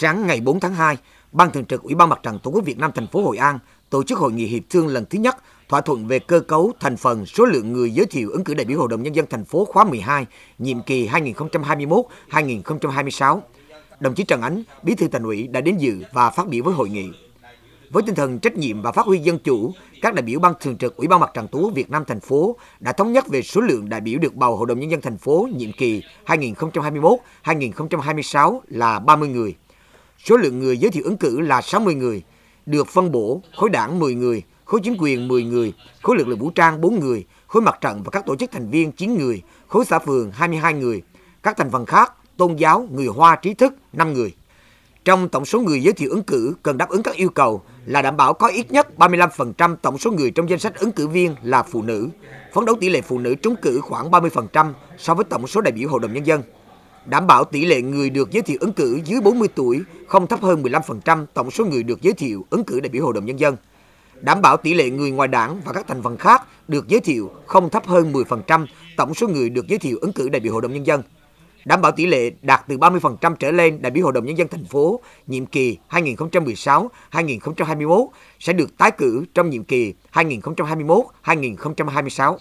Sáng ngày 4 tháng 2, Ban Thường trực Ủy ban Mặt trận Tổ quốc Việt Nam thành phố Hội An tổ chức hội nghị hiệp thương lần thứ nhất thỏa thuận về cơ cấu, thành phần, số lượng người giới thiệu ứng cử đại biểu Hội đồng nhân dân thành phố khóa 12, nhiệm kỳ 2021-2026. Đồng chí Trần Ánh, Bí thư Thành ủy đã đến dự và phát biểu với hội nghị. Với tinh thần trách nhiệm và phát huy dân chủ, các đại biểu ban thường trực Ủy ban Mặt trận Tổ quốc Việt Nam thành phố đã thống nhất về số lượng đại biểu được bầu Hội đồng nhân dân thành phố nhiệm kỳ 2021-2026 là 30 người. Số lượng người giới thiệu ứng cử là 60 người, được phân bổ khối đảng 10 người, khối chính quyền 10 người, khối lực lượng vũ trang 4 người, khối mặt trận và các tổ chức thành viên 9 người, khối xã phường 22 người, các thành phần khác, tôn giáo, người Hoa trí thức 5 người. Trong tổng số người giới thiệu ứng cử cần đáp ứng các yêu cầu là đảm bảo có ít nhất 35% tổng số người trong danh sách ứng cử viên là phụ nữ, phấn đấu tỷ lệ phụ nữ trúng cử khoảng 30% so với tổng số đại biểu Hội đồng Nhân dân đảm bảo tỷ lệ người được giới thiệu ứng cử dưới 40 tuổi không thấp hơn 15% tổng số người được giới thiệu ứng cử đại biểu Hội đồng Nhân dân. Đảm bảo tỷ lệ người ngoài đảng và các thành phần khác được giới thiệu không thấp hơn 10% tổng số người được giới thiệu ứng cử đại biểu Hội đồng Nhân dân. Đảm bảo tỷ lệ đạt từ 30% trở lên đại biểu Hội đồng Nhân dân thành phố nhiệm kỳ 2016-2021 sẽ được tái cử trong nhiệm kỳ 2021-2026.